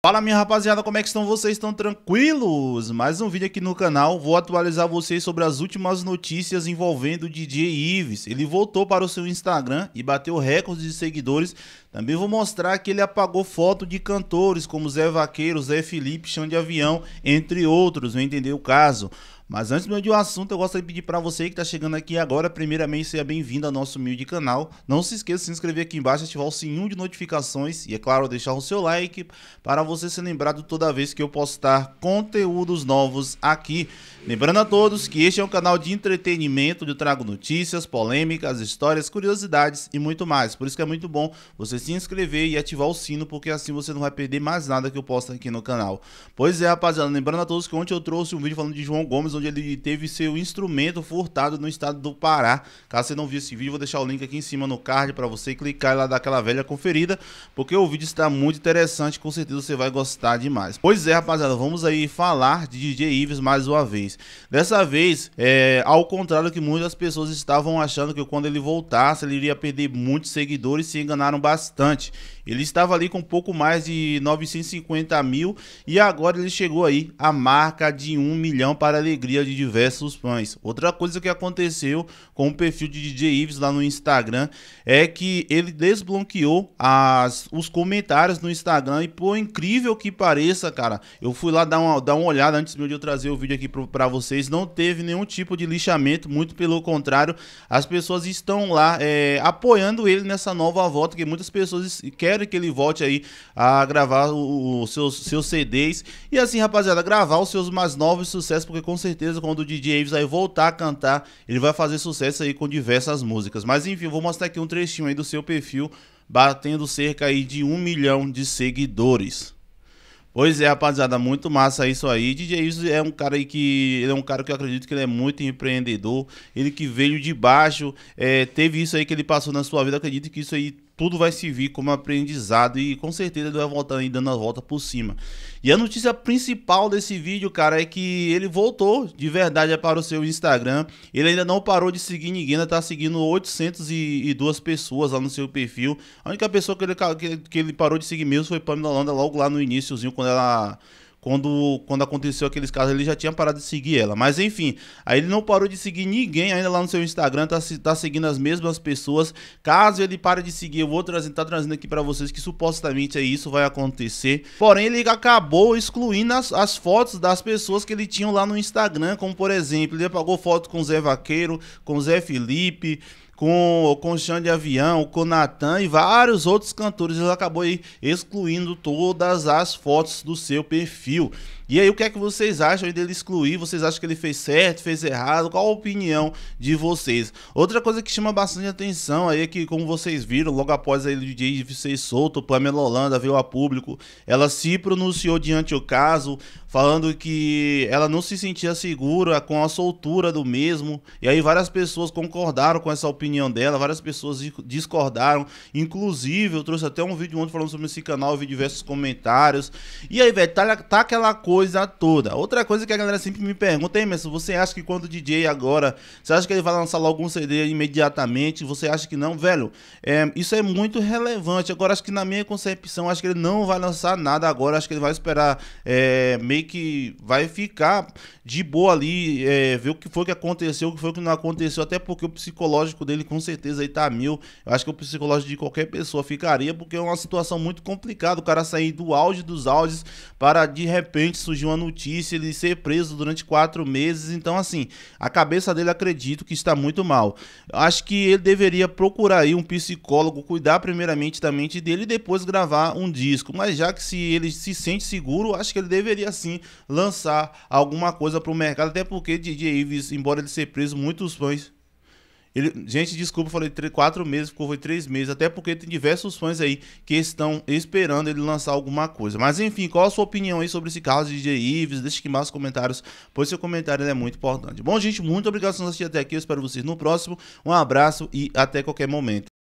Fala minha rapaziada, como é que estão vocês? Estão tranquilos? Mais um vídeo aqui no canal, vou atualizar vocês sobre as últimas notícias envolvendo o DJ Ives. Ele voltou para o seu Instagram e bateu recordes de seguidores. Também vou mostrar que ele apagou foto de cantores como Zé Vaqueiro, Zé Felipe, Chão de Avião, entre outros, vem entender o caso. Mas antes de um assunto, eu gostaria de pedir para você que está chegando aqui agora, primeiramente, seja bem-vindo ao nosso humilde canal. Não se esqueça de se inscrever aqui embaixo, ativar o sininho de notificações e, é claro, deixar o seu like para você ser lembrado toda vez que eu postar conteúdos novos aqui. Lembrando a todos que este é um canal de entretenimento, onde eu trago notícias, polêmicas, histórias, curiosidades e muito mais. Por isso que é muito bom você se inscrever e ativar o sino, porque assim você não vai perder mais nada que eu posto aqui no canal. Pois é, rapaziada, lembrando a todos que ontem eu trouxe um vídeo falando de João Gomes, onde ele teve seu instrumento furtado no estado do Pará. Caso você não viu esse vídeo, vou deixar o link aqui em cima no card para você clicar e lá dar aquela velha conferida, porque o vídeo está muito interessante, com certeza você vai gostar demais. Pois é, rapaziada, vamos aí falar de DJ Ives mais uma vez. Dessa vez, é, ao contrário que muitas pessoas estavam achando que quando ele voltasse, ele iria perder muitos seguidores, se enganaram bastante. Ele estava ali com um pouco mais de 950 mil e agora ele chegou aí à marca de 1 milhão para a alegria de diversos fãs. Outra coisa que aconteceu com o perfil de DJ Ives lá no Instagram é que ele desbloqueou as, os comentários no Instagram e por incrível que pareça, cara, eu fui lá dar uma, dar uma olhada antes de eu trazer o vídeo aqui para vocês, não teve nenhum tipo de lixamento, muito pelo contrário, as pessoas estão lá é, apoiando ele nessa nova volta que muitas pessoas querem espero que ele volte aí a gravar os seus, seus CDs. E assim, rapaziada, gravar os seus mais novos sucessos, porque com certeza quando o DJ Aves aí voltar a cantar, ele vai fazer sucesso aí com diversas músicas. Mas enfim, vou mostrar aqui um trechinho aí do seu perfil, batendo cerca aí de um milhão de seguidores. Pois é, rapaziada, muito massa isso aí. DJ Ives é um cara aí que. Ele é um cara que eu acredito que ele é muito empreendedor. Ele que veio de baixo. É, teve isso aí que ele passou na sua vida. acredito que isso aí tudo vai servir como aprendizado e com certeza ele vai voltar aí dando a volta por cima. E a notícia principal desse vídeo, cara, é que ele voltou de verdade para o seu Instagram. Ele ainda não parou de seguir ninguém, ainda tá seguindo 802 pessoas lá no seu perfil. A única pessoa que ele, que, que ele parou de seguir mesmo foi Pamela Landa logo lá no iníciozinho, quando ela quando, quando aconteceu aqueles casos, ele já tinha parado de seguir ela. Mas enfim, aí ele não parou de seguir ninguém ainda lá no seu Instagram, tá, tá seguindo as mesmas pessoas. Caso ele pare de seguir, eu vou trazer, tá trazendo aqui para vocês que supostamente é isso vai acontecer. Porém, ele acabou excluindo as, as fotos das pessoas que ele tinha lá no Instagram, como por exemplo, ele apagou foto com Zé Vaqueiro, com Zé Felipe com o Conchão de Avião, com o Natan e vários outros cantores. Ele acabou aí excluindo todas as fotos do seu perfil. E aí, o que é que vocês acham dele excluir? Vocês acham que ele fez certo, fez errado? Qual a opinião de vocês? Outra coisa que chama bastante atenção aí é que, como vocês viram, logo após aí o DJ ser solto, Pamela Holanda veio a público, ela se pronunciou diante do caso, falando que ela não se sentia segura com a soltura do mesmo. E aí, várias pessoas concordaram com essa opinião dela, várias pessoas discordaram. Inclusive, eu trouxe até um vídeo ontem falando sobre esse canal, vi diversos comentários. E aí, velho, tá, tá aquela coisa coisa toda. Outra coisa que a galera sempre me pergunta, Emerson, você acha que quando o DJ agora, você acha que ele vai lançar logo um CD imediatamente? Você acha que não? Velho, é, isso é muito relevante. Agora, acho que na minha concepção, acho que ele não vai lançar nada agora. Acho que ele vai esperar, é, meio que vai ficar de boa ali, é, ver o que foi que aconteceu, o que foi que não aconteceu. Até porque o psicológico dele com certeza aí tá mil. Eu acho que o psicológico de qualquer pessoa ficaria, porque é uma situação muito complicada. O cara sair do auge dos auges para de repente surgiu uma notícia, ele ser preso durante quatro meses. Então, assim, a cabeça dele acredito que está muito mal. Acho que ele deveria procurar aí um psicólogo, cuidar primeiramente da mente dele e depois gravar um disco. Mas já que se ele se sente seguro, acho que ele deveria sim lançar alguma coisa para o mercado, até porque DJ Ives, embora ele ser preso, muitos fãs ele, gente, desculpa, falei três, quatro meses, ficou foi três meses, até porque tem diversos fãs aí que estão esperando ele lançar alguma coisa. Mas enfim, qual a sua opinião aí sobre esse caso de DJ Ives? Deixe aqui mais comentários, pois seu comentário é muito importante. Bom, gente, muito obrigado por assistir até aqui. Eu espero vocês no próximo. Um abraço e até qualquer momento.